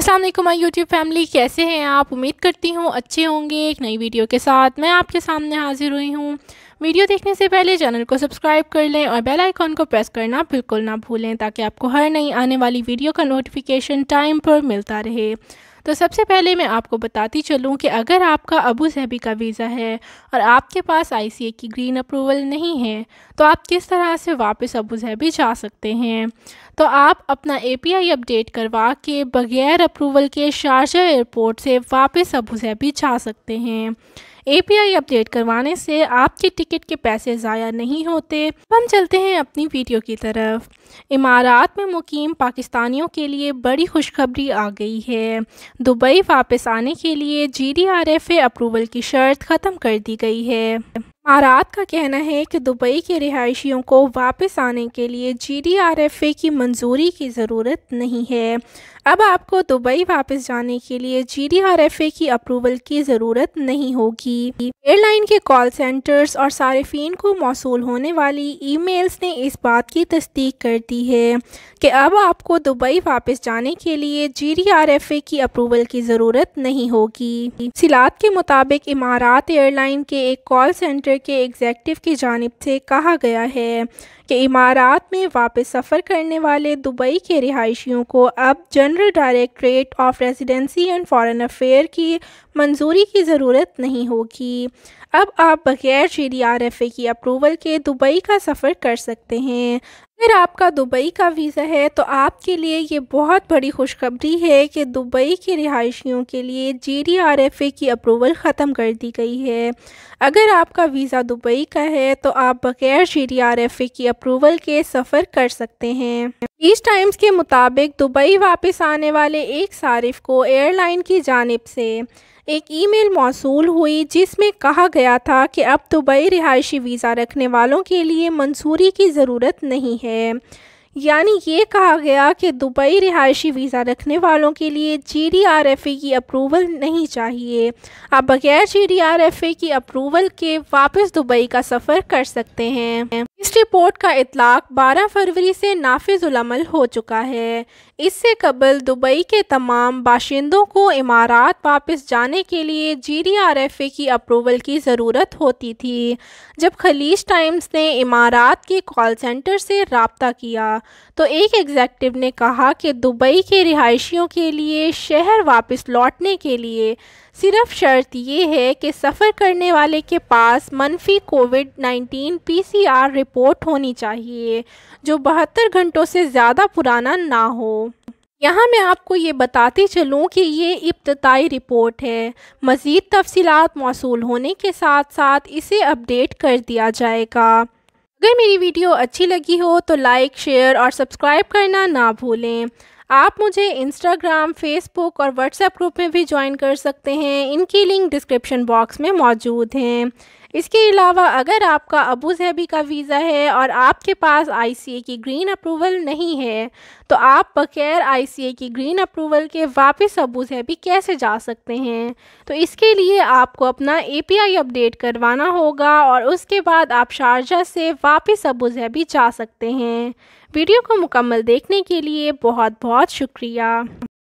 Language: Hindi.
असलम माई यूट्यूब फैमिली कैसे हैं आप उम्मीद करती हूँ अच्छे होंगे एक नई वीडियो के साथ मैं आपके सामने हाजिर हुई हूँ वीडियो देखने से पहले चैनल को सब्सक्राइब कर लें और बेल आइकॉन को प्रेस करना बिल्कुल ना भूलें ताकि आपको हर नई आने वाली वीडियो का नोटिफिकेशन टाइम पर मिलता रहे तो सबसे पहले मैं आपको बताती चलूँ कि अगर आपका अबू जहबी का वीज़ा है और आपके पास आई की ग्रीन अप्रूवल नहीं है तो आप किस तरह से वापस अबू जहबी जा सकते हैं तो आप अपना ए अपडेट करवा के बगैर अप्रूवल के शारजा एयरपोर्ट से वापस अबू जहबी जा सकते हैं एपीआई अपडेट करवाने से आपके टिकट के पैसे ज़ाया नहीं होते हम चलते हैं अपनी वीडियो की तरफ इमारात में मुकीम पाकिस्तानियों के लिए बड़ी खुशखबरी आ गई है दुबई वापस आने के लिए G D R F approval की शर्त ख़त्म कर दी गई है आरात का कहना है कि दुबई के रिहायशियों को वापस आने के लिए जीडीआरएफए की मंजूरी की ज़रूरत नहीं है अब आपको दुबई वापस जाने के लिए जीडीआरएफए की अप्रूवल की ज़रूरत नहीं होगी एयरलाइन के कॉल सेंटर्स और सार्फिन को मौसू होने वाली ईमेल्स ने इस बात की तस्दीक कर दी है कि अब आपको दुबई वापस जाने के लिए जी की अप्रूवल की ज़रूरत नहीं होगी सिलात के मुताबिक इमारात एयरलाइन के एक कॉल सेंटर के एग्जेक्टिव की जानब से कहा गया है कि इमारात में वापस सफ़र करने वाले दुबई के रिहायशियों को अब general directorate of residency and foreign affair की मंजूरी की ज़रूरत नहीं होगी अब आप बगैर J D R F A की अप्रूवल के दुबई का सफ़र कर सकते हैं अगर आपका दुबई का वीज़ा है तो आपके लिए ये बहुत बड़ी खुशखबरी है कि दुबई के रिहायशियों के लिए J D R F A की अप्रूवल ख़त्म कर दी गई है अगर आपका वीज़ा दुबई का है तो आप बगैर J D R F A की अप्रूवल के सफ़र कर सकते हैं ईस्ट टाइम्स के मुताबिक दुबई वापस आने वाले एक सारिफ को एयरलाइन की जानब से एक ईमेल मौसूल हुई जिसमें कहा गया था कि अब दुबई रिहायशी वीज़ा रखने वालों के लिए मंसूरी की ज़रूरत नहीं है यानी ये कहा गया कि दुबई रिहायशी वीज़ा रखने वालों के लिए G D R F A की अप्रूवल नहीं चाहिए आप बगैर G D R F A की अप्रूवल के वापस दुबई का सफ़र कर सकते हैं इस रिपोर्ट का इतलाक 12 फरवरी से नाफिजुलमल हो चुका है इससे कबल दुबई के तमाम बाशिंदों को इमारात वापस जाने के लिए G D R F A की अप्रूवल की ज़रूरत होती थी जब खलीज टाइम्स ने इमारात के कॉल सेंटर से रबता किया तो एक एग्जेक्टिव ने कहा कि दुबई के रिहायशियों के लिए शहर वापस लौटने के लिए सिर्फ शर्त ये है कि सफ़र करने वाले के पास मनफी कोविड 19 पीसीआर रिपोर्ट होनी चाहिए जो बहत्तर घंटों से ज़्यादा पुराना ना हो यहाँ मैं आपको ये बताती चलूँ कि ये इब्तदाई रिपोर्ट है मज़ीद तफसी मौसू होने के साथ साथ इसे अपडेट कर दिया जाएगा अगर मेरी वीडियो अच्छी लगी हो तो लाइक शेयर और सब्सक्राइब करना ना भूलें आप मुझे इंस्टाग्राम फेसबुक और व्हाट्सएप ग्रुप में भी ज्वाइन कर सकते हैं इनकी लिंक डिस्क्रिप्शन बॉक्स में मौजूद हैं इसके अलावा अगर आपका अबू जहबी का वीज़ा है और आपके पास आई की ग्रीन अप्रूवल नहीं है तो आप बग़ैर आई की ग्रीन अप्रूवल के वापस अबू ज़हबी कैसे जा सकते हैं तो इसके लिए आपको अपना ए अपडेट करवाना होगा और उसके बाद आप शारजा से वापस अबू जहबी जा सकते हैं वीडियो को मुकम्मल देखने के लिए बहुत बहुत शुक्रिया